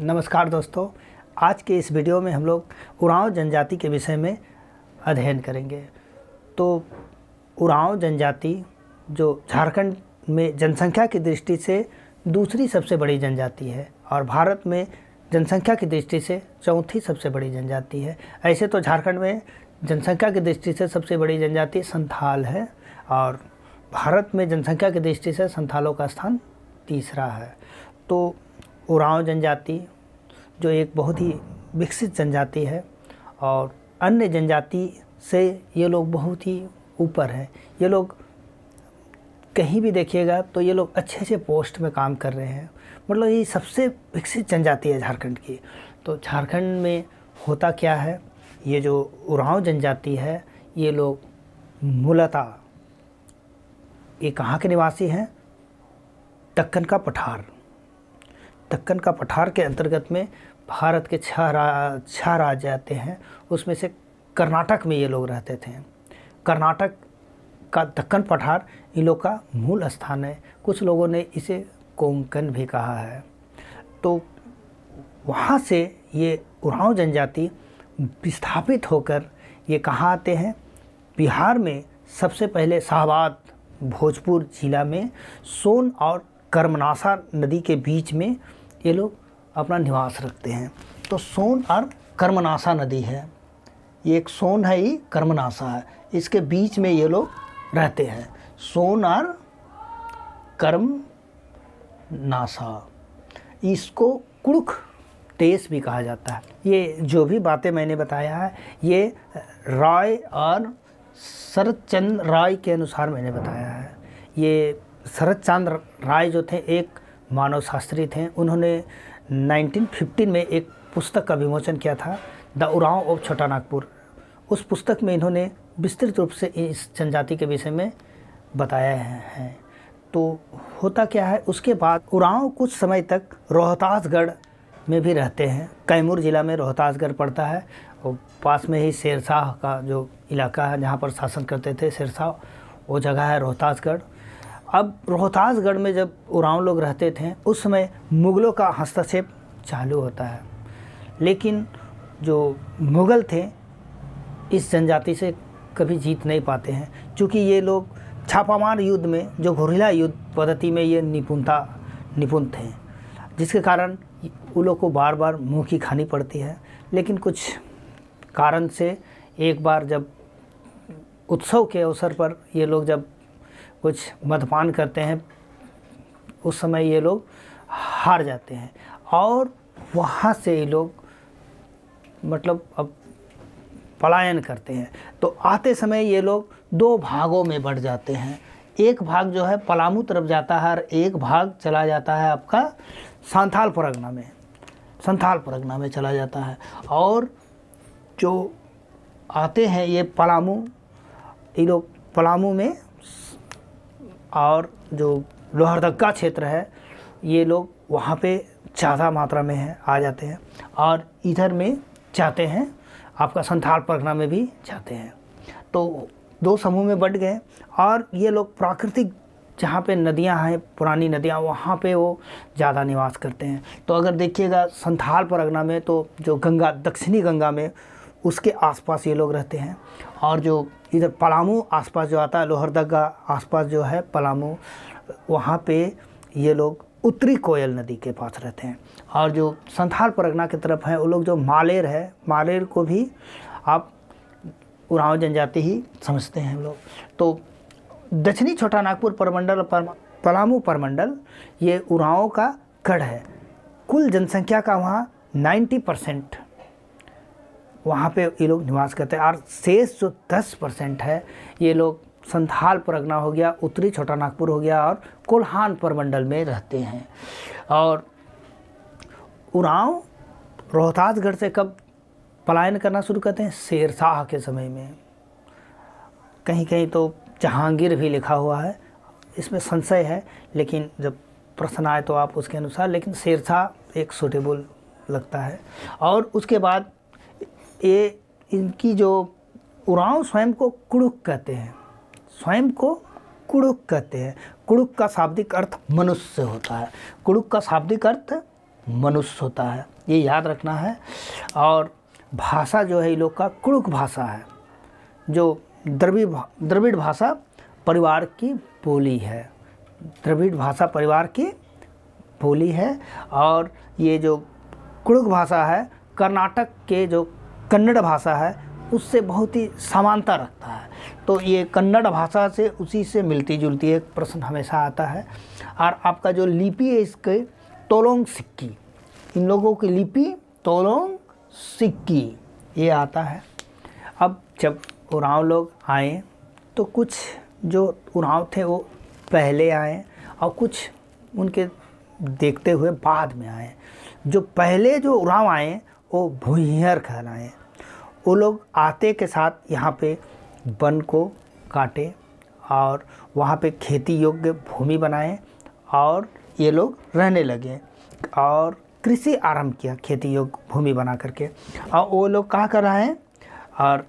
नमस्कार दोस्तों आज के इस वीडियो में हम लोग उड़ाँव जनजाति के विषय में अध्ययन करेंगे तो उड़ाँव जनजाति जो झारखंड में जनसंख्या की दृष्टि से दूसरी सबसे बड़ी जनजाति है और भारत में जनसंख्या की दृष्टि से चौथी सबसे बड़ी जनजाति है ऐसे तो झारखंड में जनसंख्या की दृष्टि से सबसे बड़ी जनजाति संथाल है और भारत में जनसंख्या की दृष्टि से संथालों का स्थान तीसरा है तो उरांव जनजाति जो एक बहुत ही विकसित जनजाति है और अन्य जनजाति से ये लोग बहुत ही ऊपर है ये लोग कहीं भी देखिएगा तो ये लोग अच्छे अच्छे पोस्ट में काम कर रहे हैं मतलब ये सबसे विकसित जनजाति है झारखंड की तो झारखंड में होता क्या है ये जो उरांव जनजाति है ये लोग मूलतः ये कहाँ के निवासी हैं दक्कन का पठार दक्कन का पठार के अंतर्गत में भारत के छह रा छह राज्य आते हैं उसमें से कर्नाटक में ये लोग रहते थे कर्नाटक का दक्कन पठार इन लोग का मूल स्थान है कुछ लोगों ने इसे कोंकण भी कहा है तो वहाँ से ये उड़ाँव जनजाति विस्थापित होकर ये कहाँ आते हैं बिहार में सबसे पहले शाहबाद भोजपुर ज़िला में सोन और कर्मनाशा नदी के बीच में ये लोग अपना निवास रखते हैं तो सोन और कर्मनाशा नदी है ये एक सोन है ही कर्मनाशा है इसके बीच में ये लोग रहते हैं सोन और कर्म नासा इसको कुड़ुख देश भी कहा जाता है ये जो भी बातें मैंने बताया है ये राय और शरत चंद राय के अनुसार मैंने बताया है ये शरद चंद्र राय जो थे एक मानव शास्त्री थे उन्होंने 1915 में एक पुस्तक का विमोचन किया था द उराव ऑफ छोटा नागपुर उस पुस्तक में इन्होंने विस्तृत रूप से इस जनजाति के विषय में बताया है तो होता क्या है उसके बाद उराव कुछ समय तक रोहतासगढ़ में भी रहते हैं कैमूर ज़िला में रोहतासगढ़ पड़ता है और पास में ही शेरशाह का जो इलाका है जहाँ पर शासन करते थे शेरशाह वो जगह है रोहतासगढ़ अब रोहतासगढ़ में जब उरांव लोग रहते थे उस समय मुग़लों का हस्तक्षेप चालू होता है लेकिन जो मुग़ल थे इस जनजाति से कभी जीत नहीं पाते हैं क्योंकि ये लोग छापामार युद्ध में जो घोरीला युद्ध पद्धति में ये निपुणता निपुण थे जिसके कारण उन लोग को बार बार मुँह की खानी पड़ती है लेकिन कुछ कारण से एक बार जब उत्सव के अवसर पर ये लोग जब कुछ मदपान करते हैं उस समय ये लोग हार जाते हैं और वहाँ से ये लोग मतलब अब पलायन करते हैं तो आते समय ये लोग दो भागों में बढ़ जाते हैं एक भाग जो है पलामू तरफ जाता है और एक भाग चला जाता है आपका संथाल परगना में संथाल परगना में चला जाता है और जो आते हैं ये पलामू ये लोग पलामू में और जो लोहरदगा क्षेत्र है ये लोग वहाँ पे ज़्यादा मात्रा में है आ जाते हैं और इधर में जाते हैं आपका संथाल परगना में भी जाते हैं तो दो समूह में बट गए और ये लोग प्राकृतिक जहाँ पे नदियाँ हैं पुरानी नदियाँ वहाँ पे वो ज़्यादा निवास करते हैं तो अगर देखिएगा संथाल परगना में तो जो गंगा दक्षिणी गंगा में उसके आसपास ये लोग रहते हैं और जो इधर पलामू आसपास जो आता है लोहरदगा आसपास जो है पलामू वहाँ पे ये लोग उत्तरी कोयल नदी के पास रहते हैं और जो संथाल परगना की तरफ हैं वो लोग जो मालेर है मालेर को भी आप उराव जनजाति ही समझते हैं हम लोग तो दक्षिणी छोटा नागपुर परमंडल और पलामू परमंडल ये उराव का गढ़ है कुल जनसंख्या का वहाँ 90 परसेंट वहाँ पे ये लोग निवास करते हैं और शेष जो दस परसेंट है ये लोग संथाल परगना हो गया उत्तरी छोटा नागपुर हो गया और कोल्हान परमंडल में रहते हैं और उड़ाँव रोहतासगढ़ से कब पलायन करना शुरू करते हैं शेरशाह के समय में कहीं कहीं तो जहांगीर भी लिखा हुआ है इसमें संशय है लेकिन जब प्रश्न आए तो आप उसके अनुसार लेकिन शेरशाह एक सूटेबल लगता है और उसके बाद ये इनकी जो उड़ाव स्वयं को कुड़ुक कहते हैं स्वयं को कुड़ुक कहते हैं कुड़ुक का शाब्दिक अर्थ मनुष्य होता है कुड़ुक का शाब्दिक अर्थ मनुष्य होता है ये याद रखना है और भाषा जो है ये लोग का कुड़ुक भाषा है जो द्रविड़ द्रविड़ भाषा परिवार की बोली है द्रविड़ भाषा परिवार की बोली है और ये जो कुड़ुक भाषा है कर्नाटक के जो कन्नड़ भाषा है उससे बहुत ही समानता रखता है तो ये कन्नड़ भाषा से उसी से मिलती जुलती एक प्रश्न हमेशा आता है और आपका जो लिपि है इसके तोलोंग सिक्की इन लोगों की लिपि तोलोंग सिक्की ये आता है अब जब उराव लोग आए तो कुछ जो उराव थे वो पहले आए और कुछ उनके देखते हुए बाद में आए जो पहले जो उराव आए वो भूहर कहलाएँ वो लोग आते के साथ यहाँ पे वन को काटे और वहाँ पे खेती योग्य भूमि बनाए और ये लोग रहने लगे और कृषि आरंभ किया खेती योग्य भूमि बना करके और वो लोग कहाँ कर रहे हैं और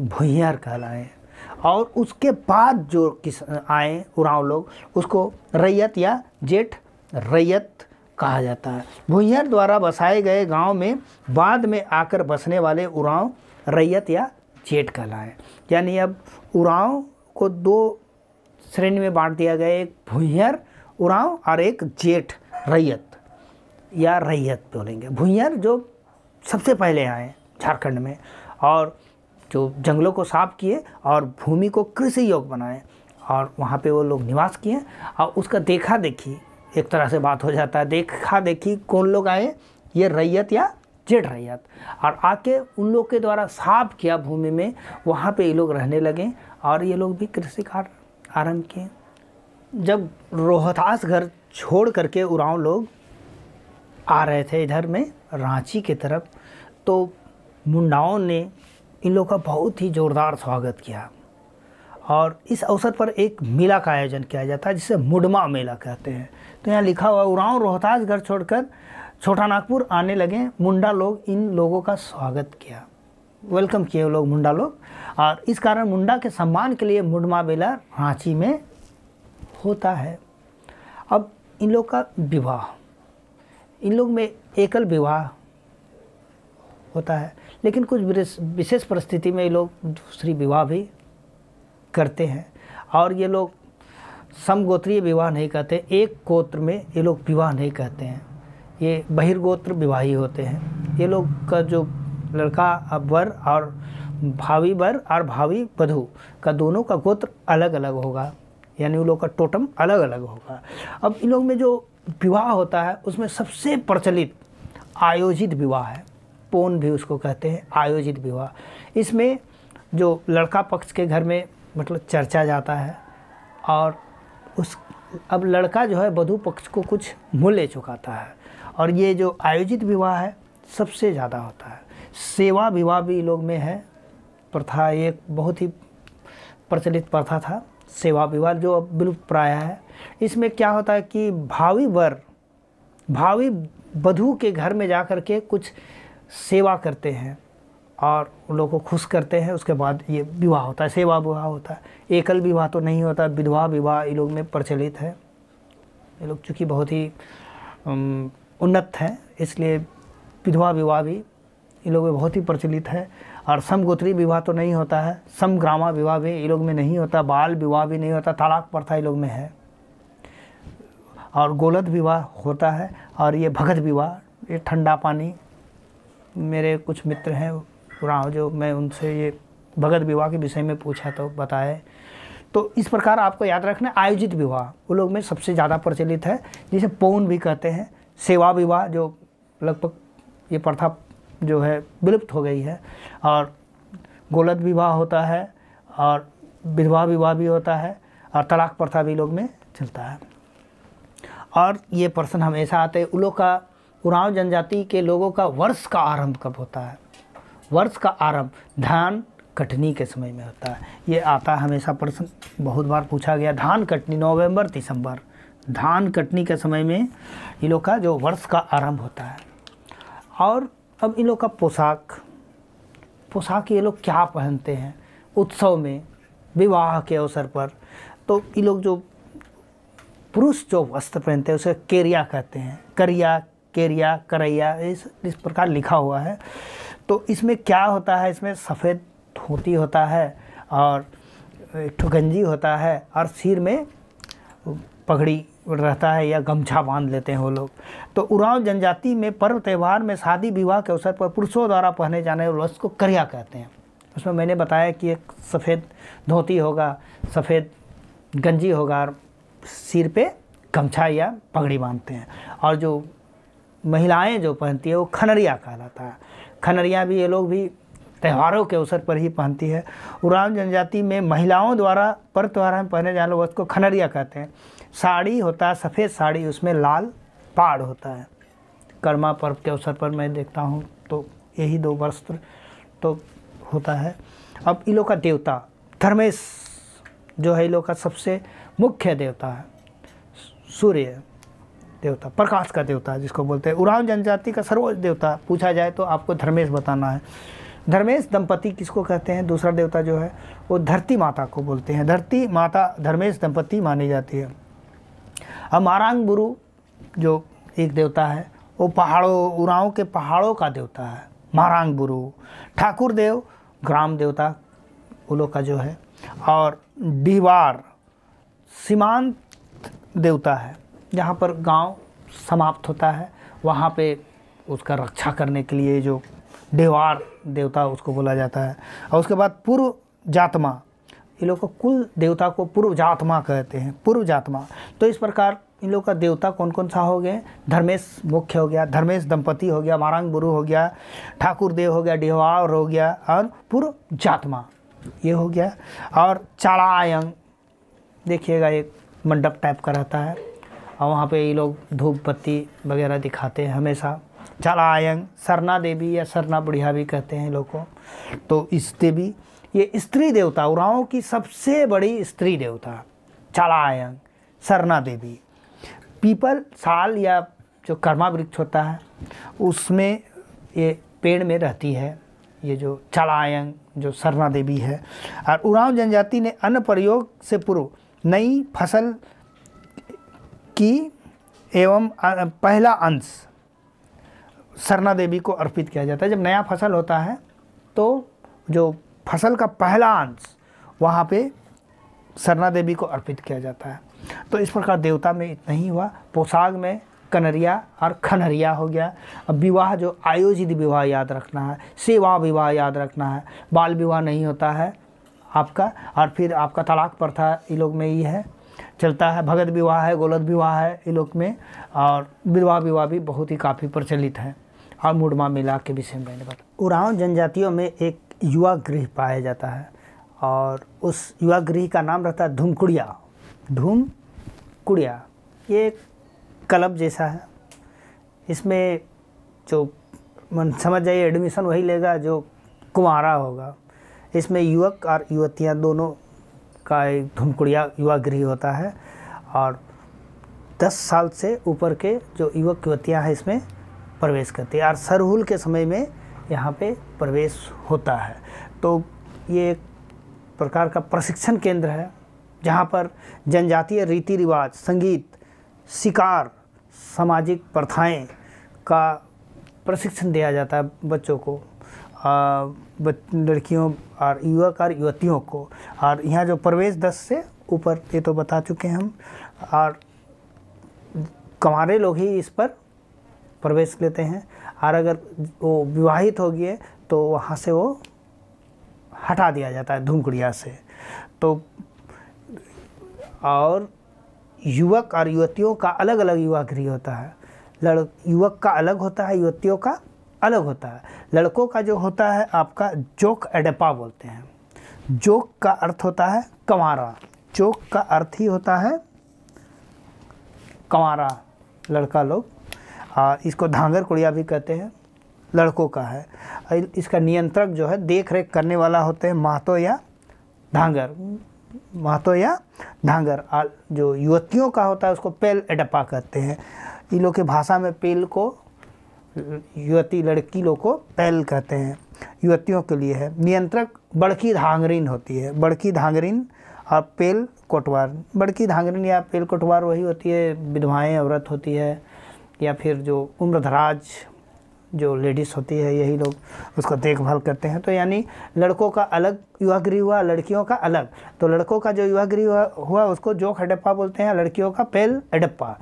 भूहर कहलाएँ और उसके बाद जो किस आए उड़ाव लोग उसको रैयत या जेठ रैयत कहा जाता है भुइहर द्वारा बसाए गए गांव में बाद में आकर बसने वाले उराव रैयत या जेठ कहलाए यानी अब उराव को दो श्रेणी में बांट दिया गया एक भुइहर उराव और एक जेठ रैयत या रैयत बोलेंगे भुइहर जो सबसे पहले आए झारखंड में और जो जंगलों को साफ किए और भूमि को कृषि योग बनाए और वहाँ पे वो लोग निवास किए और उसका देखा देखी एक तरह से बात हो जाता है देखा हाँ, देखी कौन लोग आए ये रैयत या जेठ रैयत और आके उन लोग के द्वारा साफ किया भूमि में वहाँ पे ये लोग रहने लगे और ये लोग भी कृषि कार्य आरम्भ किए जब रोहतास घर छोड़ करके उड़ाँव लोग आ रहे थे इधर में रांची के तरफ तो मुंडाओं ने इन लोग का बहुत ही ज़ोरदार स्वागत किया और इस अवसर पर एक मेला का आयोजन किया जाता है जिसे मुडमा मेला कहते हैं तो यहाँ लिखा हुआ उड़ाँव रोहतास घर छोड़कर छोटा नागपुर आने लगे मुंडा लोग इन लोगों का स्वागत किया वेलकम किए लोग मुंडा लोग और इस कारण मुंडा के सम्मान के लिए मुडमा मेला रांची में होता है अब इन लोग का विवाह इन लोग में एकल विवाह होता है लेकिन कुछ विशेष परिस्थिति में ये लोग दूसरी विवाह भी करते हैं और ये लोग समगोत्रीय विवाह नहीं कहते एक गोत्र में ये लोग विवाह नहीं कहते हैं ये बहिर्गोत्र विवाही होते हैं ये लोग का जो लड़का वर और भावी वर और भावी वधु का दोनों का गोत्र अलग अलग होगा यानी उन लोग का टोटम अलग अलग होगा अब इन लोग में जो विवाह होता है उसमें सबसे प्रचलित आयोजित विवाह है पोन भी उसको कहते हैं आयोजित विवाह इसमें जो लड़का पक्ष के घर में मतलब चर्चा जाता है और उस अब लड़का जो है वधु पक्ष को कुछ मूल्य चुकाता है और ये जो आयोजित विवाह है सबसे ज़्यादा होता है सेवा विवाह भी लोग में है प्रथा एक बहुत ही प्रचलित प्रथा था सेवा विवाह जो अब विलुप्त प्राय है इसमें क्या होता है कि भावी वर भावी वधु के घर में जा कर के कुछ सेवा करते हैं और उन लोगों को खुश करते हैं उसके बाद ये विवाह होता है सेवा विवाह होता है एकल विवाह तो नहीं होता विधवा विवाह ये लोग में प्रचलित है ये लोग चूँकि बहुत ही उन्नत हैं इसलिए विधवा विवाह भी ये लोग में बहुत ही प्रचलित है और समगोत्री विवाह तो नहीं होता है समग्रामा विवाह भी ये लोग में नहीं होता बाल विवाह भी नहीं होता तलाक प्रथा ये लोग में है और गोलत विवाह होता है और ये भगत विवाह ये ठंडा पानी मेरे कुछ मित्र हैं उड़ाव जो मैं उनसे ये भगत विवाह के विषय में पूछा तो बताए तो इस प्रकार आपको याद रखना आयोजित विवाह वो लोग में सबसे ज़्यादा प्रचलित है जिसे पौन भी कहते हैं सेवा विवाह जो लगभग ये प्रथा जो है विलुप्त हो गई है और गोलत विवाह होता है और विधवा विवाह भी होता है और तलाक प्रथा भी लोग में चलता है और ये प्रश्न हमेशा आते हैं उन लोग का उड़ाव जनजाति के लोगों का वर्ष का आरंभ कब होता है वर्ष का आरंभ धान कटनी के समय में होता है ये आता है हमेशा प्रश्न बहुत बार पूछा गया धान कटनी नवंबर दिसंबर धान कटनी के समय में इन लोग का जो वर्ष का आरंभ होता है और अब इन लोग का पोशाक पोशाक ये लोग क्या पहनते हैं उत्सव में विवाह के अवसर पर तो ये लोग जो पुरुष जो वस्त्र पहनते हैं उसे केरिया कहते हैं करिया केरिया करैया इस इस प्रकार लिखा हुआ है तो इसमें क्या होता है इसमें सफ़ेद धोती होता है और एक होता है और सिर में पगड़ी रहता है या गमछा बांध लेते हैं वो लोग तो उड़ाव जनजाति में पर्व त्यौहार में शादी विवाह के अवसर पर पुरुषों द्वारा पहने जाने वाले वस्त्र को करिया कहते हैं उसमें मैंने बताया कि एक सफ़ेद धोती होगा सफ़ेद गंजी होगा और सिर पे गमछा या पगड़ी बांधते हैं और जो महिलाएं जो पहनती है वो खनरिया कहलाता है खनरियाँ भी ये लोग भी त्यौहारों के अवसर पर ही पहनती है उराव जनजाति में महिलाओं द्वारा पर्व त्यौहार में पहने जाने वस्त्र को खनरिया कहते हैं साड़ी होता है सफ़ेद साड़ी उसमें लाल पाड़ होता है कर्मा पर्व के अवसर पर मैं देखता हूँ तो यही दो वस्त्र तो होता है अब इन लोग का देवता धर्मेश जो है इन लोग का सबसे मुख्य देवता है सूर्य देवता प्रकाश का देवता जिसको बोलते हैं उड़ान जनजाति का सर्वोच्च देवता पूछा जाए तो आपको धर्मेश बताना है धर्मेश दंपति किसको कहते हैं दूसरा देवता जो है वो धरती माता को बोलते हैं धरती माता धर्मेश दंपति मानी जाती है अब मारांग गुरु जो एक देवता है वो पहाड़ों उड़ाओं के पहाड़ों का देवता है मारांग गुरु ठाकुर देव ग्राम देवता उलो का जो है और डीवार सीमांत देवता है जहाँ पर गांव समाप्त होता है वहाँ पे उसका रक्षा करने के लिए जो देवार देवता उसको बोला जाता है और उसके बाद पूर्व जातमा ये लोग का कुल देवता को पूर्व जातमा कहते हैं पूर्व जातमा तो इस प्रकार इन लोग का देवता कौन कौन सा हो गए धर्मेश मुख्य हो गया धर्मेश दंपति हो गया मारांग गुरु हो गया ठाकुर देव हो गया डेहवार हो गया और पूर्व जातमा ये हो गया और चारायंग देखिएगा एक मंडप टाइप का रहता है और वहाँ पे ये लोग धूप पत्ती वगैरह दिखाते हैं हमेशा चलायंग सरना देवी या सरना बुढ़िया भी कहते हैं लोग को तो इस देवी ये स्त्री देवता उराओं की सबसे बड़ी स्त्री देवता चलायंग सरना देवी पीपल साल या जो कर्मा वृक्ष होता है उसमें ये पेड़ में रहती है ये जो चलायंग जो सरना देवी है और उड़ाव जनजाति ने अन्न प्रयोग से पूर्व नई फसल की एवं पहला अंश सरना देवी को अर्पित किया जाता है जब नया फसल होता है तो जो फसल का पहला अंश वहाँ पे सरना देवी को अर्पित किया जाता है तो इस प्रकार देवता में इतना ही हुआ पोशाक में कनरिया और खनरिया हो गया अब विवाह जो आयोजित विवाह याद रखना है सेवा विवाह याद रखना है बाल विवाह नहीं होता है आपका और फिर आपका तलाक प्रथा ये लोग में ही है चलता है भगत विवाह है गोलत विवाह है इन लोग में और विधवा विवाह भी बहुत ही काफ़ी प्रचलित है और मुडमा मिला के विषय में मैंने बताया जनजातियों में एक युवा गृह पाया जाता है और उस युवा गृह का नाम रहता है धूमकुड़िया धूम कुड़िया ये क्लब जैसा है इसमें जो मन समझ जाइए एडमिशन वही लेगा जो कुंवारा होगा इसमें युवक और युवतियाँ दोनों का एक धुमकुड़िया युवा गृह होता है और 10 साल से ऊपर के जो युवक युवतियाँ हैं इसमें प्रवेश करती है और सरहुल के समय में यहाँ पे प्रवेश होता है तो ये एक प्रकार का प्रशिक्षण केंद्र है जहाँ पर जनजातीय रीति रिवाज संगीत शिकार सामाजिक प्रथाएं का प्रशिक्षण दिया जाता है बच्चों को आ, लड़कियों और युवक और युवतियों को और यहाँ जो प्रवेश दस से ऊपर ये तो बता चुके हैं हम और कमारे लोग ही इस पर प्रवेश लेते हैं और अगर वो विवाहित हो गए तो वहाँ से वो हटा दिया जाता है धूमकुड़िया से तो और युवक और युवतियों का अलग अलग युवा गृह होता है लड़ युवक का अलग होता है युवतियों का अलग होता है लड़कों का जो होता है आपका जोक एडपा बोलते हैं जोक का अर्थ होता है कंवारा जोक का अर्थ ही होता है कंवारा लड़का लोग आ, इसको धांगर कुड़िया भी कहते हैं लड़कों का है इसका नियंत्रक जो है देख रेख करने वाला होते हैं महतो या धांगर महतो या धांगर जो युवतियों का होता है उसको पेल एडपा कहते हैं इन लोग की भाषा में पेल को युवती लड़की लोग को पैल कहते हैं युवतियों के लिए है नियंत्रक बड़की धांगरीन होती है बड़की धांगरीन और पेल कोटवार बड़की धांगरीन या पेल कोटवार वही होती है विधवाएँ औरत होती है या फिर जो उम्रधराज जो लेडीज़ होती है यही लोग उसको देखभाल करते हैं तो यानी लड़कों का अलग युवा गृह हुआ लड़कियों का अलग तो लड़कों का जो युवा गृह हुआ, हुआ उसको जोख हडप्पा बोलते हैं लड़कियों का पेल अडप्पा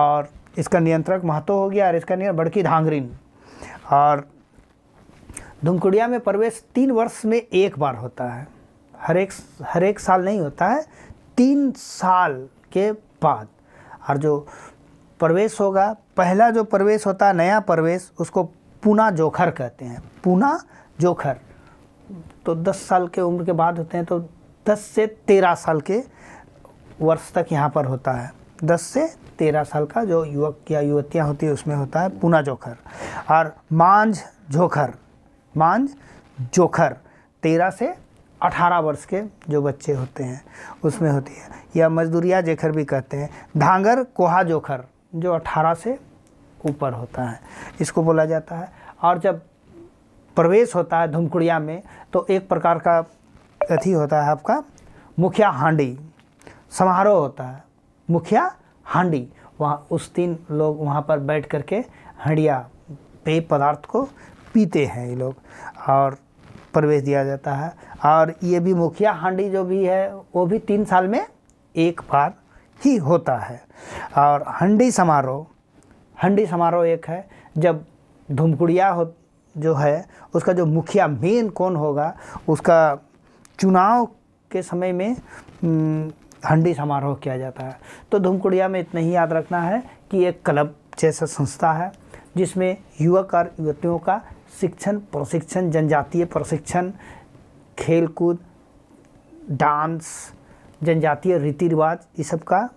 और इसका नियंत्रक महतो हो गया और इसका नियंत्रक बड़की धांगरीन और धुमकुड़िया में प्रवेश तीन वर्ष में एक बार होता है हर एक हर एक साल नहीं होता है तीन साल के बाद और जो प्रवेश होगा पहला जो प्रवेश होता है नया प्रवेश उसको पूना जोखर कहते हैं पूना जोखर तो 10 साल के उम्र के बाद होते हैं तो 10 से 13 साल के वर्ष तक यहाँ पर होता है 10 से 13 साल का जो युवक या युवतियाँ होती है उसमें होता है पूना जोखर और मांझ जोखर मांझ जोखर 13 से 18 वर्ष के जो बच्चे होते हैं उसमें होती है या मजदूरिया जेखर भी कहते हैं धांगर कोहा जोखर जो 18 से ऊपर होता है इसको बोला जाता है और जब प्रवेश होता है धुमकुड़िया में तो एक प्रकार का अथी होता है आपका मुखिया हांडी समारोह होता है मुखिया हांडी वहाँ उस दिन लोग वहाँ पर बैठ कर के हंडिया पेय पदार्थ को पीते हैं ये लोग और प्रवेश दिया जाता है और ये भी मुखिया हांडी जो भी है वो भी तीन साल में एक बार ही होता है और हंडी समारोह हंडी समारोह एक है जब धुमकुड़िया हो जो है उसका जो मुखिया मेन कौन होगा उसका चुनाव के समय में हंडी समारोह किया जाता है तो धूमकुड़िया में इतना ही याद रखना है कि एक क्लब जैसा संस्था है जिसमें युवक और युवतियों का शिक्षण प्रशिक्षण जनजातीय प्रशिक्षण खेलकूद डांस जनजातीय रीति रिवाज ये सब का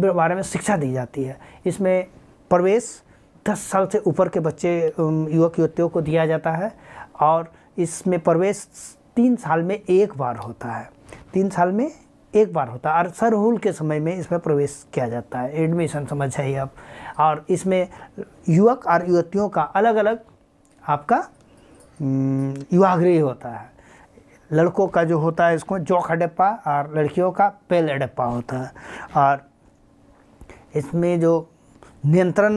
बारे में शिक्षा दी जाती है इसमें प्रवेश दस साल से ऊपर के बच्चे युवक युवतियों को दिया जाता है और इसमें प्रवेश तीन साल में एक बार होता है तीन साल में एक बार होता है और सरहुल के समय में इसमें प्रवेश किया जाता है एडमिशन समझ जाइए आप और इसमें युवक और युवतियों का अलग अलग आपका युवागृह होता है लड़कों का जो होता है इसको जौक अडप्पा और लड़कियों का पेल अडप्पा होता है और इसमें जो नियंत्रण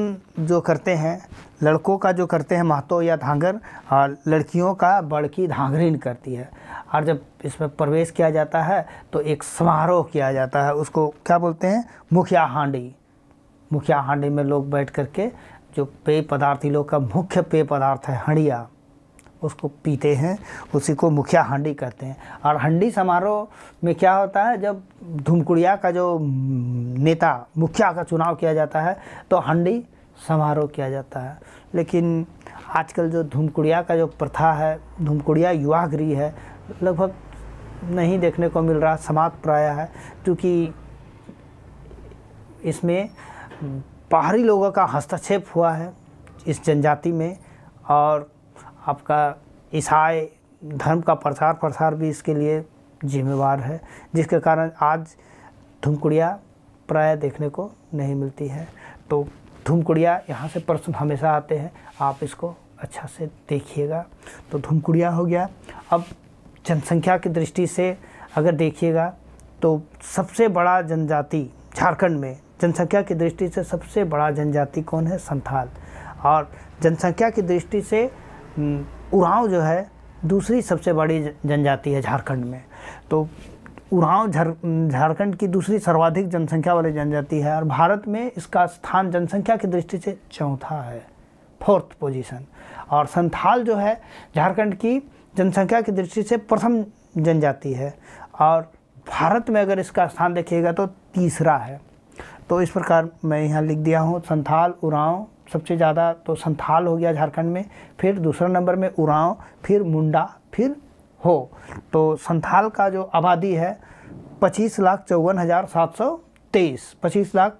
जो करते हैं लड़कों का जो करते हैं महतो या धांगर और लड़कियों का बड़की धांगरीन करती है और जब इसमें प्रवेश किया जाता है तो एक समारोह किया जाता है उसको क्या बोलते हैं मुखिया हांडी मुखिया हांडी में लोग बैठ करके जो पेय पदार्थ लोग का मुख्य पेय पदार्थ है हड़िया उसको पीते हैं उसी को मुखिया हंडी कहते हैं और हंडी समारोह में क्या होता है जब धूमकुड़िया का जो नेता मुखिया का चुनाव किया जाता है तो हंडी समारोह किया जाता है लेकिन आजकल जो धूमकुड़िया का जो प्रथा है धूमकुड़िया युवा गृह है लगभग नहीं देखने को मिल रहा समाप्त प्राय है क्योंकि इसमें बाहरी लोगों का हस्तक्षेप हुआ है इस जनजाति में और आपका ईसाई धर्म का प्रचार प्रसार भी इसके लिए जिम्मेवार है जिसके कारण आज धुमकुड़िया प्राय देखने को नहीं मिलती है तो धुमकुड़िया यहाँ से प्रश्न हमेशा आते हैं आप इसको अच्छा से देखिएगा तो धुमकुड़िया हो गया अब जनसंख्या की दृष्टि से अगर देखिएगा तो सबसे बड़ा जनजाति झारखंड में जनसंख्या की दृष्टि से सबसे बड़ा जनजाति कौन है संथाल और जनसंख्या की दृष्टि से हम्म। उरांव जो है दूसरी सबसे बड़ी जनजाति है झारखंड में तो उरांव झारखंड की दूसरी सर्वाधिक जनसंख्या वाली जनजाति है और भारत में इसका स्थान जनसंख्या की दृष्टि से चौथा है फोर्थ पोजीशन और संथाल जो है झारखंड की जनसंख्या की दृष्टि से प्रथम जनजाति है और भारत में अगर इसका स्थान देखिएगा तो तीसरा है तो इस प्रकार मैं यहाँ लिख दिया हूँ संथाल उरांव सबसे ज़्यादा तो संथाल हो गया झारखंड में फिर दूसरा नंबर में उरांव फिर मुंडा फिर हो तो संथाल का जो आबादी है पच्चीस लाख चौवन हज़ार सात सौ तेईस पच्चीस लाख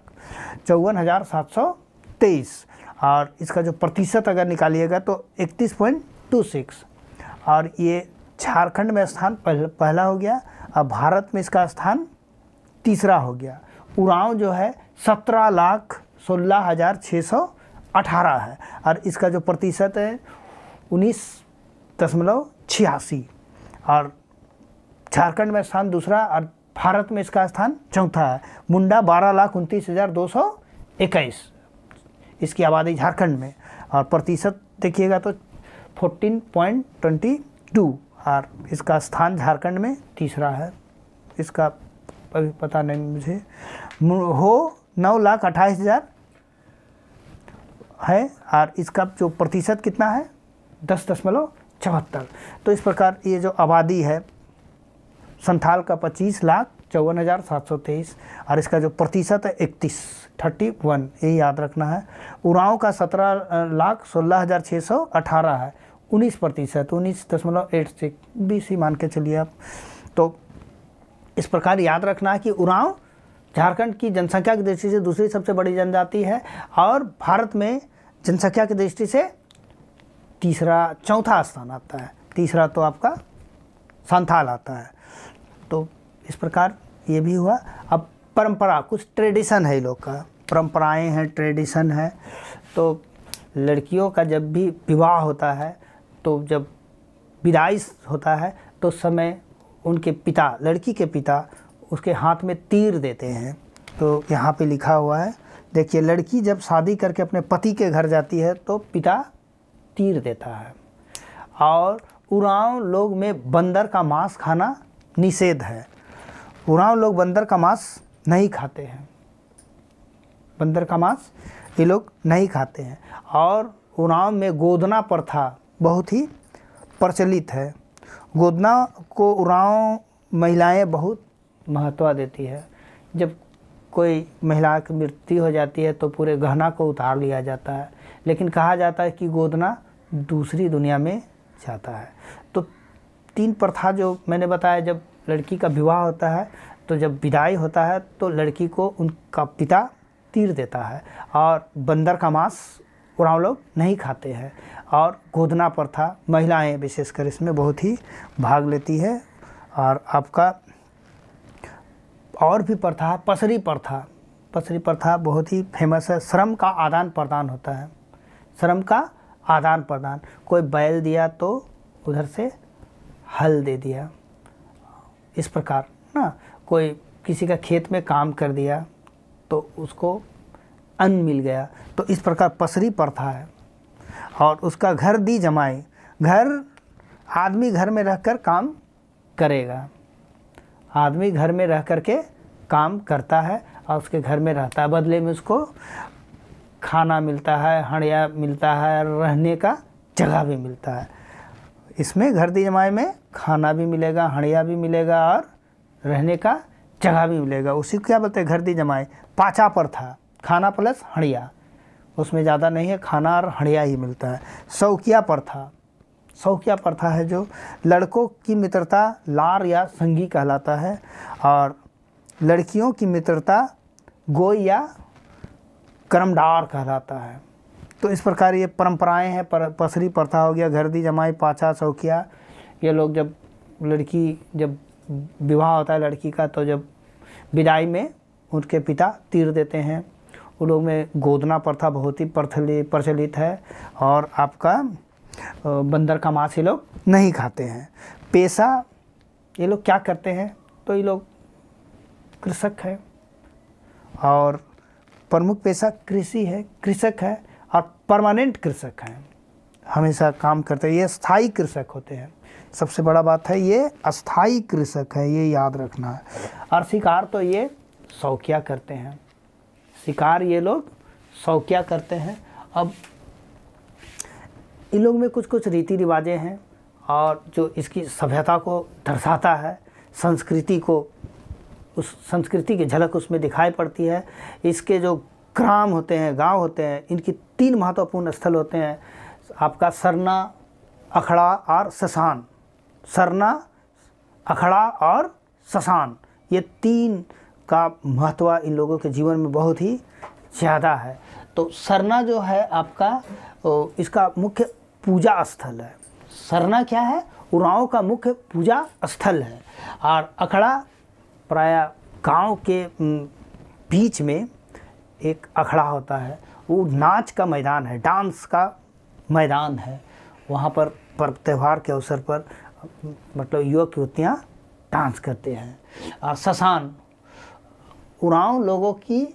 चौवन हज़ार सात सौ तेईस और इसका जो प्रतिशत अगर निकालिएगा तो इकतीस पॉइंट टू सिक्स और ये झारखंड में स्थान पहल, पहला हो गया और भारत में इसका स्थान तीसरा हो गया उड़ाँव जो है सत्रह लाख सोलह हज़ार छः सौ अठारह है और इसका जो प्रतिशत है उन्नीस दशमलव छियासी और झारखंड में स्थान दूसरा और भारत में इसका स्थान चौथा है मुंडा बारह लाख उनतीस हज़ार दो सौ इक्कीस इसकी आबादी झारखंड में और प्रतिशत देखिएगा तो फोर्टीन पॉइंट ट्वेंटी टू और इसका स्थान झारखंड में तीसरा है इसका अभी पता नहीं मुझे हो नौ लाख अट्ठाईस हज़ार है और इसका जो प्रतिशत कितना है दस दशमलव चौहत्तर तो इस प्रकार ये जो आबादी है संथाल का पच्चीस लाख चौवन हज़ार सात सौ तेईस और इसका जो प्रतिशत है इकतीस थर्टी वन ये याद रखना है उड़ाव का सत्रह लाख सोलह हज़ार छः सौ अठारह है उन्नीस प्रतिशत उन्नीस दशमलव एट सिक्स बीस ही मान के चलिए आप तो इस प्रकार याद रखना है कि उड़ाव झारखंड की जनसंख्या की दृष्टि से दूसरी सबसे बड़ी जनजाति है और भारत में जनसंख्या की दृष्टि से तीसरा चौथा स्थान आता है तीसरा तो आपका संथाल आता है तो इस प्रकार ये भी हुआ अब परंपरा कुछ ट्रेडिशन है लोग का परंपराएं हैं ट्रेडिशन है तो लड़कियों का जब भी विवाह होता है तो जब विदाई होता है तो समय उनके पिता लड़की के पिता उसके हाथ में तीर देते हैं तो यहाँ पे लिखा हुआ है देखिए लड़की जब शादी करके अपने पति के घर जाती है तो पिता तीर देता है और उड़ाँव लोग में बंदर का मांस खाना निषेध है उड़ाँव लोग बंदर का मांस नहीं खाते हैं बंदर का मांस ये लोग नहीं खाते हैं और उराव में गोदना प्रथा बहुत ही प्रचलित है गोदना को उड़ाँव महिलाएं बहुत महत्व देती है जब कोई महिला की मृत्यु हो जाती है तो पूरे गहना को उतार लिया जाता है लेकिन कहा जाता है कि गोदना दूसरी दुनिया में जाता है तो तीन प्रथा जो मैंने बताया जब लड़की का विवाह होता है तो जब विदाई होता है तो लड़की को उनका पिता तीर देता है और बंदर का मांस उड़ाव लोग नहीं खाते हैं और गोदना प्रथा महिलाएं विशेषकर इसमें बहुत ही भाग लेती है और आपका और भी प्रथा है पसरी प्रथा पसरी प्रथा बहुत ही फेमस है श्रम का आदान प्रदान होता है श्रम का आदान प्रदान कोई बैल दिया तो उधर से हल दे दिया इस प्रकार ना कोई किसी का खेत में काम कर दिया तो उसको अन्न मिल गया तो इस प्रकार पसरी प्रथा है और उसका घर दी जमाई घर आदमी घर में रहकर काम करेगा आदमी घर में रह कर के काम करता है और उसके घर में रहता है बदले में उसको खाना मिलता है हड़िया मिलता है रहने का जगह भी मिलता है इसमें घर जमाए में खाना भी मिलेगा हड़िया भी मिलेगा और रहने का जगह भी मिलेगा उसी को क्या बोलते हैं घर दी जमाए पाचा पर था खाना प्लस हड़िया उसमें ज़्यादा नहीं है खाना और हड़िया ही मिलता है सौकिया पर था शौकिया प्रथा है जो लड़कों की मित्रता लार या संगी कहलाता है और लड़कियों की मित्रता गोई या कर्मडार कहलाता है तो इस प्रकार ये परंपराएं हैं पर, पसरी प्रथा हो गया घर दी जमाई पाचा चौकिया ये लोग जब लड़की जब विवाह होता है लड़की का तो जब विदाई में उनके पिता तीर देते हैं उन लोग में गोदना प्रथा बहुत ही प्रचलित है और आपका बंदर का मांस ये लोग नहीं खाते हैं पेशा ये लोग क्या करते हैं तो ये लोग कृषक है और प्रमुख पेशा कृषि है कृषक है और परमानेंट कृषक हैं हमेशा काम करते हैं ये स्थाई कृषक होते हैं सबसे बड़ा बात है ये अस्थाई कृषक है ये याद रखना है और शिकार तो ये शौकिया करते हैं शिकार ये लोग शौकिया करते हैं अब इन लोग में कुछ कुछ रीति रिवाजें हैं और जो इसकी सभ्यता को दर्शाता है संस्कृति को उस संस्कृति की झलक उसमें दिखाई पड़ती है इसके जो ग्राम होते हैं गांव होते हैं इनकी तीन महत्वपूर्ण स्थल होते हैं आपका सरना अखड़ा और ससान सरना अखड़ा और ससान ये तीन का महत्व इन लोगों के जीवन में बहुत ही ज़्यादा है तो सरना जो है आपका इसका मुख्य पूजा स्थल है सरना क्या है उराव का मुख्य पूजा स्थल है और अखड़ा प्राय गांव के बीच में एक अखड़ा होता है वो नाच का मैदान है डांस का मैदान है वहाँ पर पर्व त्यौहार के अवसर पर मतलब युवक युवतियाँ डांस करते हैं और ससान उड़ाँव लोगों की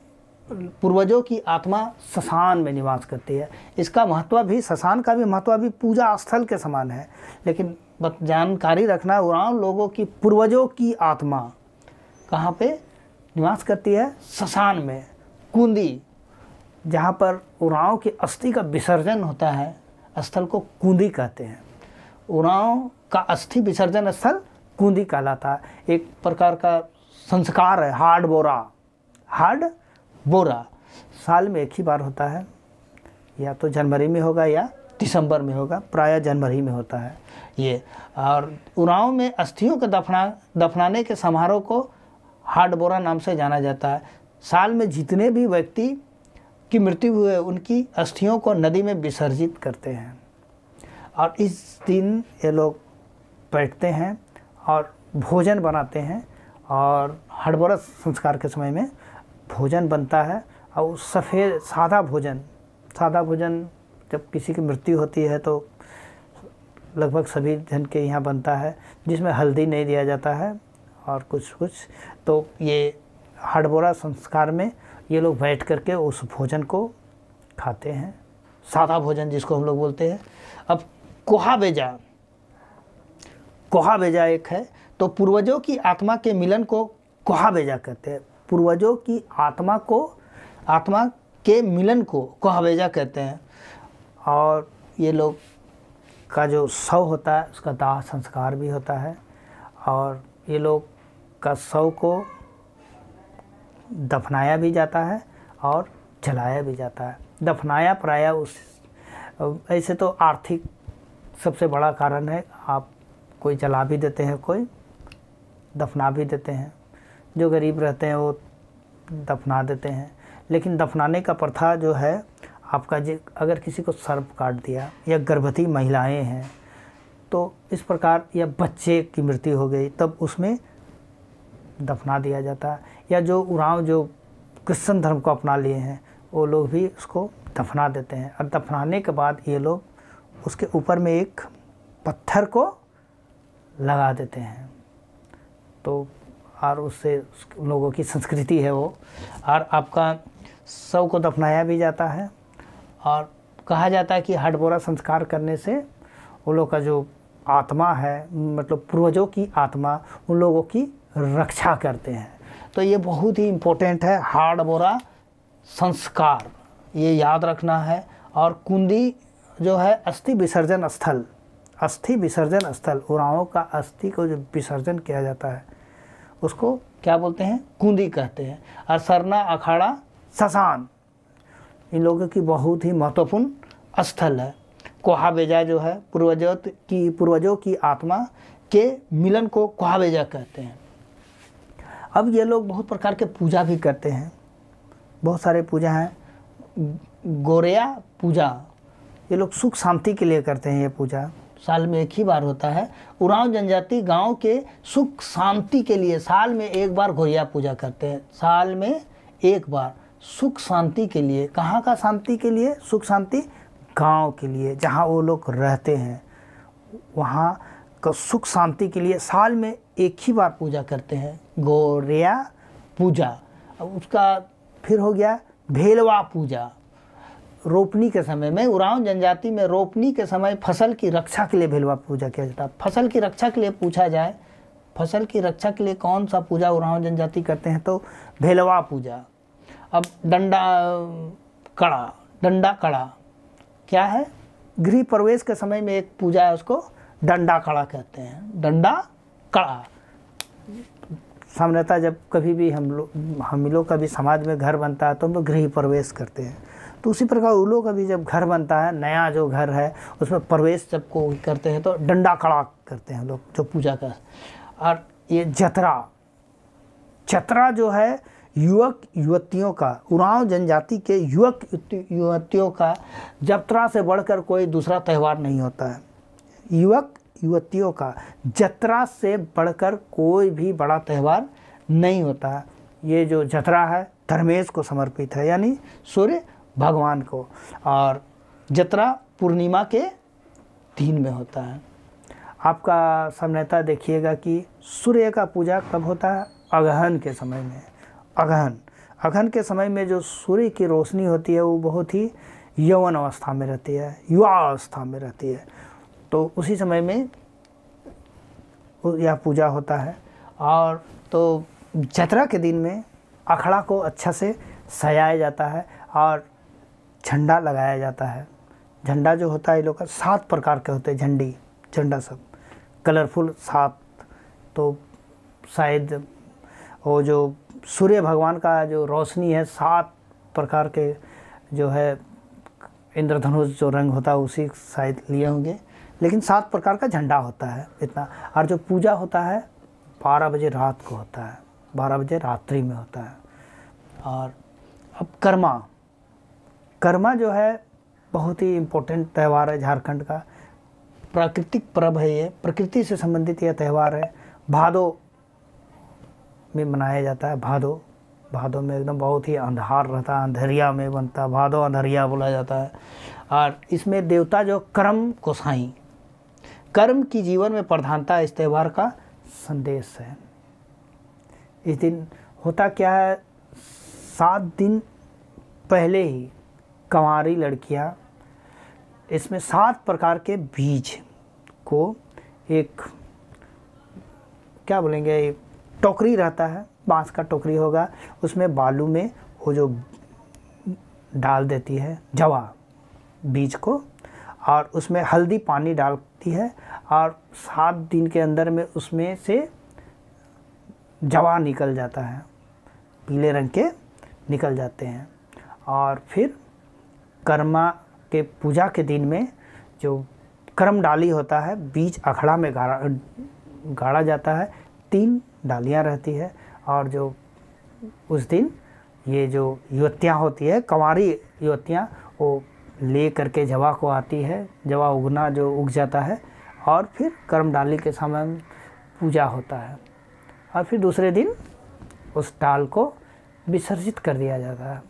पूर्वजों की आत्मा ससान में निवास करती है इसका महत्व भी ससान का भी महत्व भी पूजा स्थल के समान है लेकिन जानकारी रखना उड़ान लोगों की पूर्वजों की आत्मा कहाँ पे निवास करती है ससान में कुंदी जहाँ पर उड़ाव की अस्थि का विसर्जन होता है स्थल को कुंदी कहते हैं उड़ाव का अस्थि विसर्जन स्थल कुंदी कहलाता है एक प्रकार का संस्कार है हार्ड बोरा हार्ड बोरा साल में एक ही बार होता है या तो जनवरी में होगा या दिसंबर में होगा प्रायः जनवरी में होता है ये और उराव में अस्थियों के दफना दफनाने के समारोह को हार्ड बोरा नाम से जाना जाता है साल में जितने भी व्यक्ति की मृत्यु हुए उनकी अस्थियों को नदी में विसर्जित करते हैं और इस दिन ये लोग बैठते हैं और भोजन बनाते हैं और हडबोरा संस्कार के समय में भोजन बनता है और सफ़ेद सादा भोजन सादा भोजन जब किसी की मृत्यु होती है तो लगभग सभी जन के यहाँ बनता है जिसमें हल्दी नहीं दिया जाता है और कुछ कुछ तो ये हड़बोरा संस्कार में ये लोग बैठ करके उस भोजन को खाते हैं सादा भोजन जिसको हम लोग बोलते हैं अब कोहा बेजा कोहा बेजा एक है तो पूर्वजों की आत्मा के मिलन को कोहा बेजा कहते हैं पूर्वजों की आत्मा को आत्मा के मिलन को कहवेजा कहते हैं और ये लोग का जो शव होता है उसका दाह संस्कार भी होता है और ये लोग का शव को दफनाया भी जाता है और जलाया भी जाता है दफनाया प्रायः उस ऐसे तो आर्थिक सबसे बड़ा कारण है आप कोई जला भी देते हैं कोई दफना भी देते हैं जो गरीब रहते हैं वो दफना देते हैं लेकिन दफनाने का प्रथा जो है आपका जे अगर किसी को सर्प काट दिया या गर्भवती महिलाएं हैं तो इस प्रकार या बच्चे की मृत्यु हो गई तब उसमें दफना दिया जाता है या जो उड़ाव जो क्रिश्चन धर्म को अपना लिए हैं वो लोग भी उसको दफना देते हैं और दफनाने के बाद ये लोग उसके ऊपर में एक पत्थर को लगा देते हैं तो और उससे लोगों की संस्कृति है वो और आपका शव को दफनाया भी जाता है और कहा जाता है कि हडबोरा संस्कार करने से उन लोग का जो आत्मा है मतलब पूर्वजों की आत्मा उन लोगों की रक्षा करते हैं तो ये बहुत ही इम्पोर्टेंट है हाडबोरा संस्कार ये याद रखना है और कुंदी जो है अस्थि विसर्जन स्थल अस्थि विसर्जन स्थल उड़ावों का अस्थि को जो विसर्जन किया जाता है उसको क्या बोलते हैं कुंदी कहते हैं और सरना अखाड़ा ससान इन लोगों की बहुत ही महत्वपूर्ण स्थल है कोहाबेजा जो है पूर्वजों की पूर्वजों की आत्मा के मिलन को कोहाबेजा कहते हैं अब ये लोग बहुत प्रकार के पूजा भी करते हैं बहुत सारे पूजा हैं गोरेया पूजा ये लोग सुख शांति के लिए करते हैं ये पूजा साल में एक ही बार होता है उरांव जनजाति गांव के सुख शांति के लिए साल में एक बार घोरिया पूजा करते हैं साल में एक बार सुख शांति के लिए कहाँ का शांति के लिए सुख शांति गांव के लिए जहाँ वो लोग रहते हैं वहाँ सुख शांति के लिए साल में एक ही बार पूजा करते हैं गौरिया पूजा उसका फिर हो गया भेलवा पूजा रोपनी के समय में उड़ाव जनजाति में रोपनी के समय फसल की रक्षा के लिए भेलवा पूजा किया जाता है फसल की रक्षा के लिए पूछा जाए फसल की रक्षा के लिए कौन सा पूजा उड़ाव जनजाति करते हैं तो भेलवा पूजा अब डंडा कड़ा डंडा कड़ा क्या है गृह प्रवेश के समय में एक पूजा है उसको डंडा कड़ा कहते हैं डंडा कड़ा सामान्यतः जब कभी भी हम लोग हम लोग का भी समाज में घर बनता है तो हम लोग गृह प्रवेश करते हैं तो उसी प्रकार उल्लू का भी जब घर बनता है नया जो घर है उसमें प्रवेश जब को करते हैं तो डंडा खड़ा करते हैं लोग जो पूजा का और ये जतरा जतरा जो है युवक युवतियों का उड़ाव जनजाति के युवक युवतियों का जतरा से बढ़कर कोई दूसरा त्यौहार नहीं होता है युवक युवतियों का जतरा से बढ़कर कोई भी बड़ा त्यौहार नहीं होता है ये जो जतरा है धर्मेश को समर्पित है यानी सूर्य भगवान को और जतरा पूर्णिमा के दिन में होता है आपका सामनेता देखिएगा कि सूर्य का पूजा कब होता है अगहन के समय में अगहन अगहन के समय में जो सूर्य की रोशनी होती है वो बहुत ही यौवन अवस्था में रहती है युवा अवस्था में रहती है तो उसी समय में यह पूजा होता है और तो जतरा के दिन में अखड़ा को अच्छा से सजाया जाता है और झंडा लगाया जाता है झंडा जो होता है ये लोग का सात प्रकार के होते हैं झंडी झंडा सब कलरफुल सात तो शायद वो जो सूर्य भगवान का जो रोशनी है सात प्रकार के जो है इंद्रधनुष जो रंग होता है उसी शायद लिए होंगे लेकिन सात प्रकार का झंडा होता है इतना और जो पूजा होता है बारह बजे रात को होता है बारह बजे रात्रि में होता है और अब कर्मा कर्मा जो है बहुत ही इम्पोर्टेंट त्यौहार है झारखंड का प्राकृतिक पर्व है ये प्रकृति से संबंधित यह त्यौहार है भादो में मनाया जाता है भादो भादो में एकदम बहुत ही अंधार रहता है अंधेरिया में बनता है भादो अंधेरिया बोला जाता है और इसमें देवता जो कर्म को साई कर्म की जीवन में प्रधानता इस त्यौहार का संदेश है इस दिन होता क्या है सात दिन पहले ही कंवारी लड़कियाँ इसमें सात प्रकार के बीज को एक क्या बोलेंगे टोकरी रहता है बांस का टोकरी होगा उसमें बालू में वो जो डाल देती है जवा बीज को और उसमें हल्दी पानी डालती है और सात दिन के अंदर में उसमें से जवा निकल जाता है पीले रंग के निकल जाते हैं और फिर कर्मा के पूजा के दिन में जो कर्म डाली होता है बीज अखड़ा में गाड़ा गाड़ा जाता है तीन डालियाँ रहती है और जो उस दिन ये जो युवतियाँ होती है कंवारी युवतियाँ वो ले करके जवा को आती है जवा उगना जो उग जाता है और फिर कर्म डाली के समय पूजा होता है और फिर दूसरे दिन उस डाल को विसर्जित कर दिया जाता है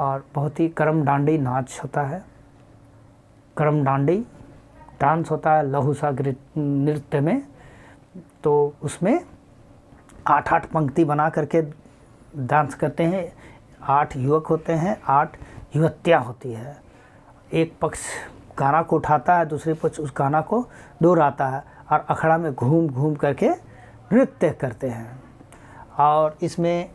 और बहुत ही करम डांडी नाच होता है करम डांडी डांस होता है लहूसा नृत्य में तो उसमें आठ आठ पंक्ति बना करके डांस करते हैं आठ युवक होते हैं आठ युवतियाँ होती है एक पक्ष गाना को उठाता है दूसरे पक्ष उस गाना को दोहराता है और अखड़ा में घूम घूम करके नृत्य करते हैं और इसमें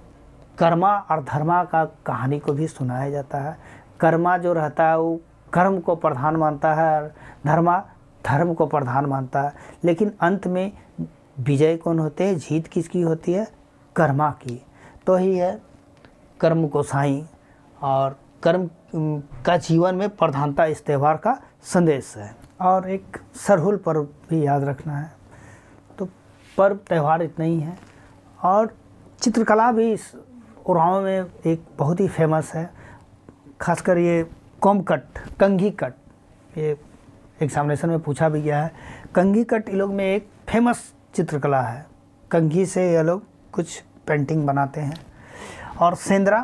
कर्मा और धर्मा का कहानी को भी सुनाया जाता है कर्मा जो रहता है वो कर्म को प्रधान मानता है और धर्मा धर्म को प्रधान मानता है लेकिन अंत में विजय कौन होते हैं जीत किसकी होती है कर्मा की तो ही है कर्म को साई और कर्म का जीवन में प्रधानता इस त्यौहार का संदेश है और एक सरहुल पर्व भी याद रखना है तो पर्व त्यौहार इतना ही है और चित्रकला भी इस उड़ाव में एक बहुत ही फेमस है खासकर ये कॉम कट कंघी कट ये एग्जामिनेशन में पूछा भी गया है कंघी कट ये लोग में एक फेमस चित्रकला है कंघी से ये लोग कुछ पेंटिंग बनाते हैं और सेंद्रा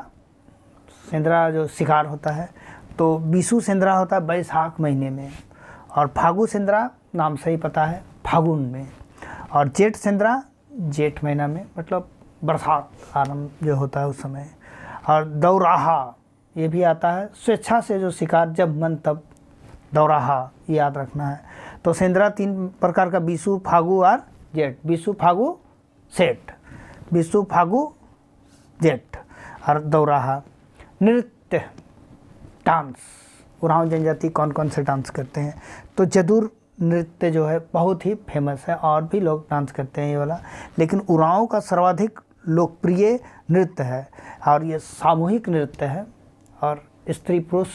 सेंद्रा जो शिकार होता है तो बीसु सेंद्रा होता है बैसाख महीने में और फागु सेंद्रा नाम से ही पता है फागुन में और जेठ सेंद्रा जेठ महीना में मतलब बरसात आरंभ जो होता है उस समय और दौराहा ये भी आता है स्वेच्छा से जो शिकार जब मन तब दौराहा याद रखना है तो सेंद्रा तीन प्रकार का बीसु फागु और जेट बीसु फागु सेठ बीसु फागु जेट और दौराहा नृत्य डांस उराव जनजाति कौन कौन से डांस करते हैं तो जदूर नृत्य जो है बहुत ही फेमस है और भी लोग डांस करते हैं ये वाला लेकिन उराव का सर्वाधिक लोकप्रिय नृत्य है और ये सामूहिक नृत्य है और स्त्री पुरुष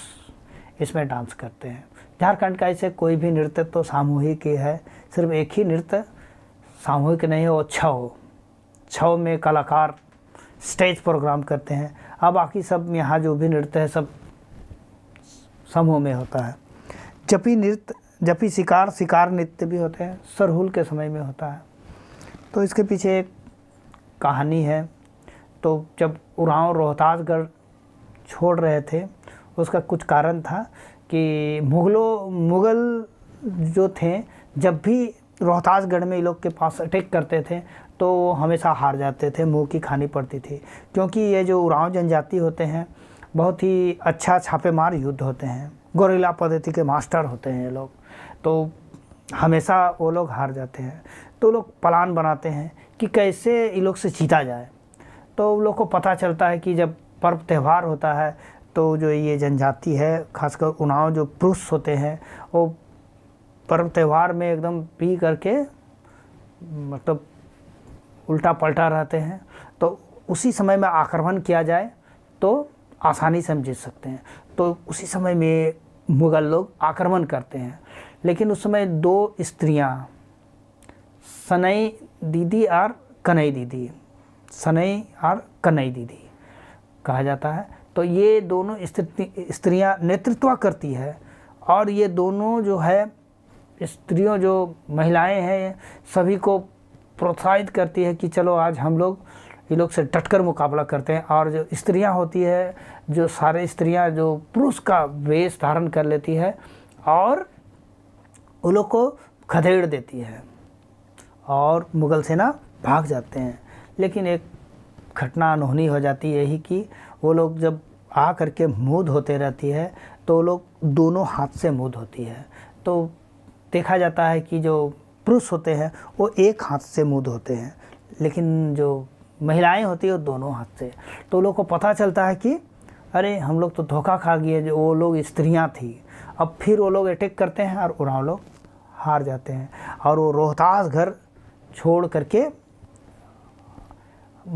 इसमें डांस करते हैं झारखंड का ऐसे कोई भी नृत्य तो सामूहिक ही है सिर्फ एक ही नृत्य सामूहिक नहीं हो हो छव में कलाकार स्टेज प्रोग्राम करते हैं अब बाकी सब यहाँ जो भी नृत्य है सब समूह में होता है जपी नृत्य जपी शिकार शिकार नृत्य भी होते हैं सरहुल के समय में होता है तो इसके पीछे एक कहानी है तो जब उड़ाव रोहतासगढ़ छोड़ रहे थे उसका कुछ कारण था कि मुग़लों मुग़ल जो थे जब भी रोहतासगढ़ में ये लोग के पास अटैक करते थे तो हमेशा हार जाते थे मुंह की खानी पड़ती थी क्योंकि ये जो उड़ाँव जनजाति होते हैं बहुत ही अच्छा छापेमार युद्ध होते हैं गोरेला पद्धति के मास्टर होते हैं ये लोग तो हमेशा वो लोग हार जाते हैं तो लोग प्लान बनाते हैं कि कैसे इन लोग से जीता जाए तो उन लोग को पता चलता है कि जब पर्व त्यौहार होता है तो जो ये जनजाति है खासकर उनाव जो पुरुष होते हैं वो पर्व त्यौहार में एकदम पी करके मतलब उल्टा पलटा रहते हैं तो उसी समय में आक्रमण किया जाए तो आसानी से हम जीत सकते हैं तो उसी समय में मुग़ल लोग आक्रमण करते हैं लेकिन उस समय दो स्त्रियां सनई दीदी आर कन्हई दीदी सनई और कन्हई दीदी कहा जाता है तो ये दोनों स्त्रियाँ नेतृत्व करती है और ये दोनों जो है स्त्रियों जो महिलाएं हैं सभी को प्रोत्साहित करती है कि चलो आज हम लोग ये लोग से डटकर मुकाबला करते हैं और जो स्त्रियां होती है जो सारे स्त्रियां जो पुरुष का वेश धारण कर लेती है और उन लोग को खदेड़ देती है और मुग़ल सेना भाग जाते हैं लेकिन एक घटना अनहोनी हो जाती है यही कि वो लोग जब आ करके मूद होते रहती है तो वो लोग दोनों हाथ से मूद होती है तो देखा जाता है कि जो पुरुष होते हैं वो एक हाथ से मूद होते हैं लेकिन जो महिलाएं होती है वो दोनों हाथ से तो लोग को पता चलता है कि अरे हम लोग तो धोखा खा गए जो वो लोग स्त्रियां थी अब फिर वो लोग अटैक करते हैं और उड़ाव लोग हार जाते हैं और वो रोहतास घर छोड़ करके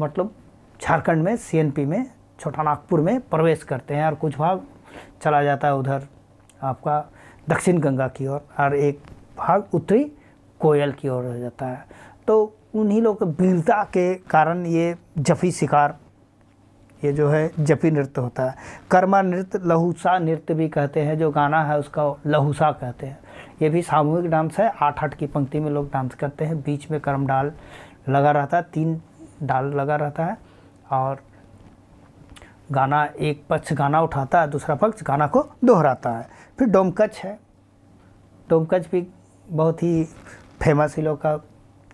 मतलब झारखंड में सीएनपी में छोटा नागपुर में प्रवेश करते हैं और कुछ भाग चला जाता है उधर आपका दक्षिण गंगा की ओर और, एक भाग उत्तरी कोयल की ओर हो जाता है तो उन्हीं लोग वीरता के कारण ये जफी शिकार ये जो है जपी नृत्य होता है कर्मा नृत्य लहूसा नृत्य भी कहते हैं जो गाना है उसका लहूसा कहते हैं ये भी सामूहिक डांस है आठ आठ की पंक्ति में लोग डांस करते हैं बीच में कर्म डाल लगा रहता है तीन डाल लगा रहता है और गाना एक पक्ष गाना उठाता है दूसरा पक्ष गाना को दोहराता है फिर डोमकच है डोमकच भी बहुत ही फेमस ही लोग का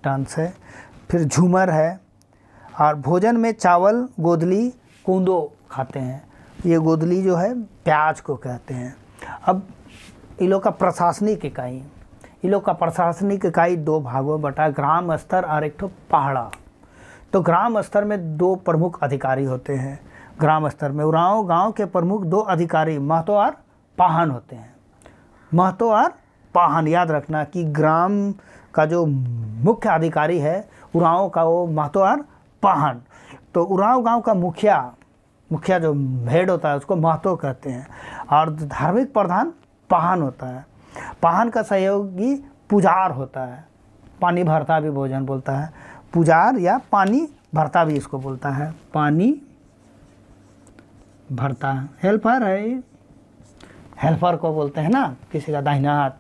डांस है फिर झूमर है और भोजन में चावल गोदली कूदो खाते हैं ये गोदली जो है प्याज को कहते हैं अब ये लोग का प्रशासनिक इकाई ये लोग का प्रशासनिक इकाई दो भागों में बटा ग्राम स्तर और एक तो पहाड़ा तो ग्राम स्तर में दो प्रमुख अधिकारी होते हैं ग्राम स्तर में उराव गांव के प्रमुख दो अधिकारी महतो और पाहन होते हैं महतो और पाहन याद रखना कि ग्राम का जो मुख्य अधिकारी है उराव का वो महतो और पाहन तो उराव गांव का मुखिया मुखिया जो हेड होता है उसको महतो कहते हैं और धार्मिक प्रधान पाहन होता है पाहन का सहयोगी पुजार होता है पानी भरता भी भोजन बोलता है पुजार या पानी भरता भी इसको बोलता है पानी भरता हेल्पर है हेल्पर को बोलते हैं ना किसी का दाहिना हाथ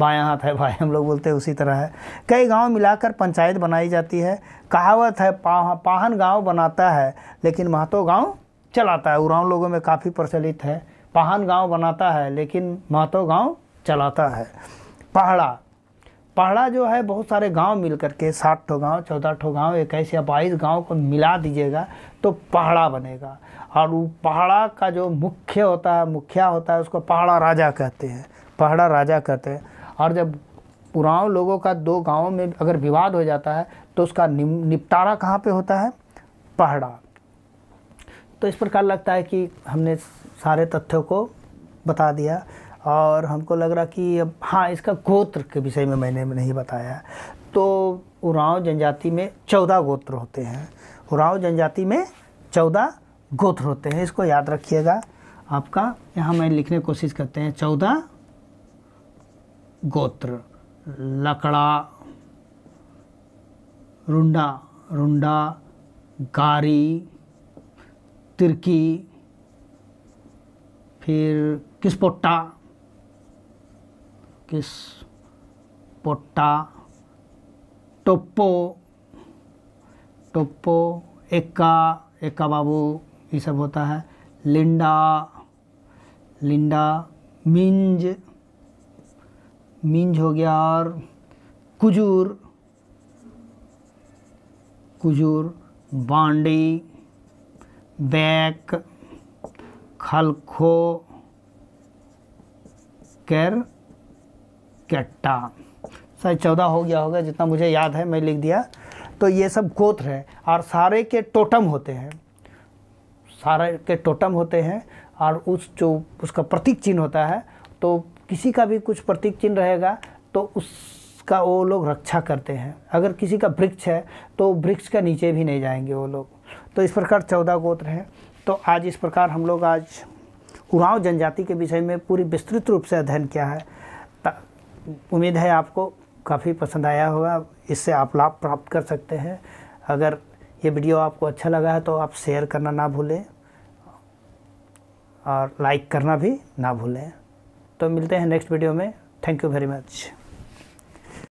बाया हाथ है भाई हम लोग बोलते हैं उसी तरह है कई गांव मिलाकर पंचायत बनाई जाती है कहावत है पाहन गांव बनाता है लेकिन महतो गांव चलाता है उरांव लोगों में काफ़ी प्रचलित है पहान गांव बनाता है लेकिन मातो गांव चलाता है पहाड़ा पहाड़ा जो है बहुत सारे गांव मिल के साठ ठो गांव चौदह ठो गांव इक्कीस या बाईस गांव को मिला दीजिएगा तो पहाड़ा बनेगा और वो पहाड़ा का जो मुख्य होता है मुखिया होता है उसको पहाड़ा राजा कहते हैं पहाड़ा राजा कहते हैं और जब पुराव लोगों का दो गाँव में अगर विवाद हो जाता है तो उसका निपटारा कहाँ पर होता है पहाड़ा तो इस प्रकार लगता है कि हमने सारे तथ्यों को बता दिया और हमको लग रहा कि अब हाँ इसका गोत्र के विषय में मैंने नहीं बताया तो उराव जनजाति में चौदह गोत्र होते हैं उड़ाँव जनजाति में चौदह गोत्र होते हैं इसको याद रखिएगा आपका यहाँ मैं लिखने की कोशिश करते हैं चौदह गोत्र लकड़ा रुंडा रुंडा गारी तिरकी फिर किस पोट्टा किस पोट्टा टोप्पो टोप्पो एक्का एक्का बाबू ये सब होता है लिंडा लिंडा मिंज मिंज हो गया और कुजूर कुजूर बांडी बैक खलखो कैर कैट्टा शायद चौदह हो गया होगा जितना मुझे याद है मैं लिख दिया तो ये सब गोत्र है और सारे के टोटम होते हैं सारे के टोटम होते हैं और उस जो उसका प्रतीक चिन्ह होता है तो किसी का भी कुछ प्रतीक चिन्ह रहेगा तो उसका वो लोग रक्षा करते हैं अगर किसी का वृक्ष है तो वृक्ष का नीचे भी नहीं जाएंगे वो लोग तो इस प्रकार चौदह गोत्र हैं तो आज इस प्रकार हम लोग आज उड़ाव जनजाति के विषय में पूरी विस्तृत रूप से अध्ययन किया है उम्मीद है आपको काफ़ी पसंद आया होगा इससे आप लाभ प्राप्त कर सकते हैं अगर ये वीडियो आपको अच्छा लगा है तो आप शेयर करना ना भूलें और लाइक करना भी ना भूलें तो मिलते हैं नेक्स्ट वीडियो में थैंक यू वेरी मच